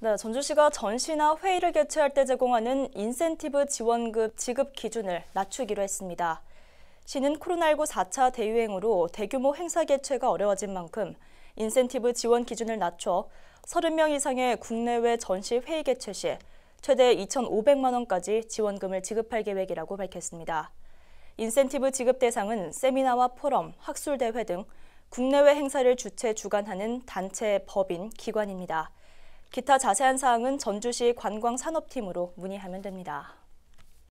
네, 전주시가 전시나 회의를 개최할 때 제공하는 인센티브 지원급 지급 기준을 낮추기로 했습니다. 시는 코로나19 4차 대유행으로 대규모 행사 개최가 어려워진 만큼 인센티브 지원 기준을 낮춰 30명 이상의 국내외 전시 회의 개최 시 최대 2,500만 원까지 지원금을 지급할 계획이라고 밝혔습니다. 인센티브 지급 대상은 세미나와 포럼, 학술대회 등 국내외 행사를 주최 주관하는 단체, 법인, 기관입니다. 기타 자세한 사항은 전주시 관광산업팀으로 문의하면 됩니다.